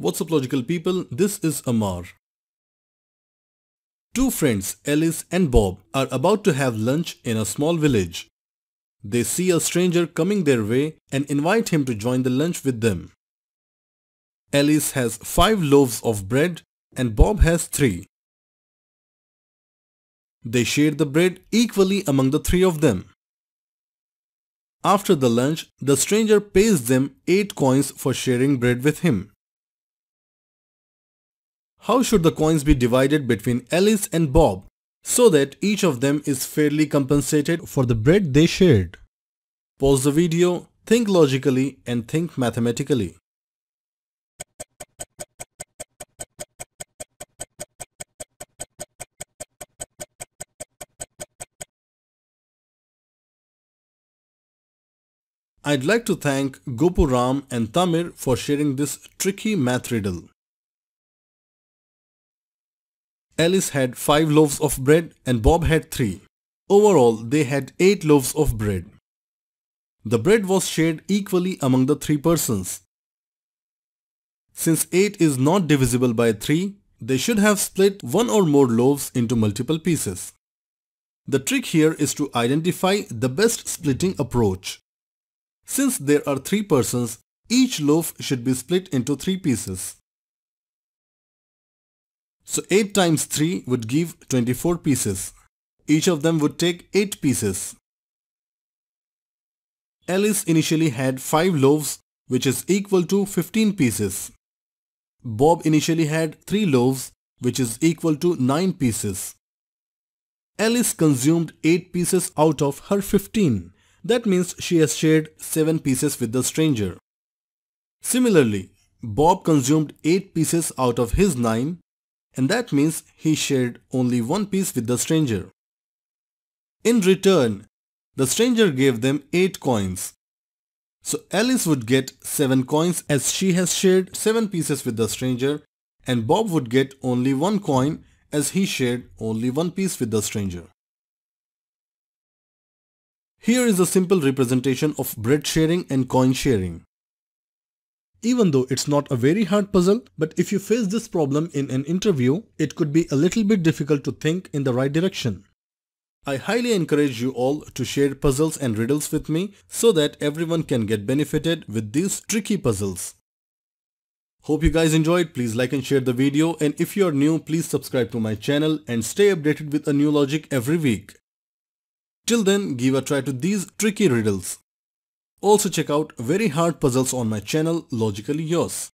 What's up logical people, this is Amar. Two friends, Alice and Bob, are about to have lunch in a small village. They see a stranger coming their way and invite him to join the lunch with them. Alice has five loaves of bread and Bob has three. They share the bread equally among the three of them. After the lunch, the stranger pays them 8 coins for sharing bread with him. How should the coins be divided between Alice and Bob so that each of them is fairly compensated for the bread they shared? Pause the video, think logically and think mathematically. I'd like to thank Gopuram and Tamir for sharing this tricky math riddle. Alice had 5 loaves of bread and Bob had 3. Overall, they had 8 loaves of bread. The bread was shared equally among the 3 persons. Since 8 is not divisible by 3, they should have split one or more loaves into multiple pieces. The trick here is to identify the best splitting approach. Since there are 3 persons, each loaf should be split into 3 pieces. So 8 times 3 would give 24 pieces. Each of them would take 8 pieces. Alice initially had 5 loaves which is equal to 15 pieces. Bob initially had 3 loaves which is equal to 9 pieces. Alice consumed 8 pieces out of her 15. That means she has shared 7 pieces with the stranger. Similarly, Bob consumed 8 pieces out of his 9 and that means he shared only one piece with the stranger. In return, the stranger gave them 8 coins. So Alice would get 7 coins as she has shared 7 pieces with the stranger and Bob would get only 1 coin as he shared only one piece with the stranger. Here is a simple representation of bread sharing and coin sharing. Even though it's not a very hard puzzle, but if you face this problem in an interview, it could be a little bit difficult to think in the right direction. I highly encourage you all to share puzzles and riddles with me so that everyone can get benefited with these tricky puzzles. Hope you guys enjoyed, please like and share the video and if you are new please subscribe to my channel and stay updated with a new logic every week. Till then give a try to these tricky riddles. Also check out very hard puzzles on my channel Logically Yours.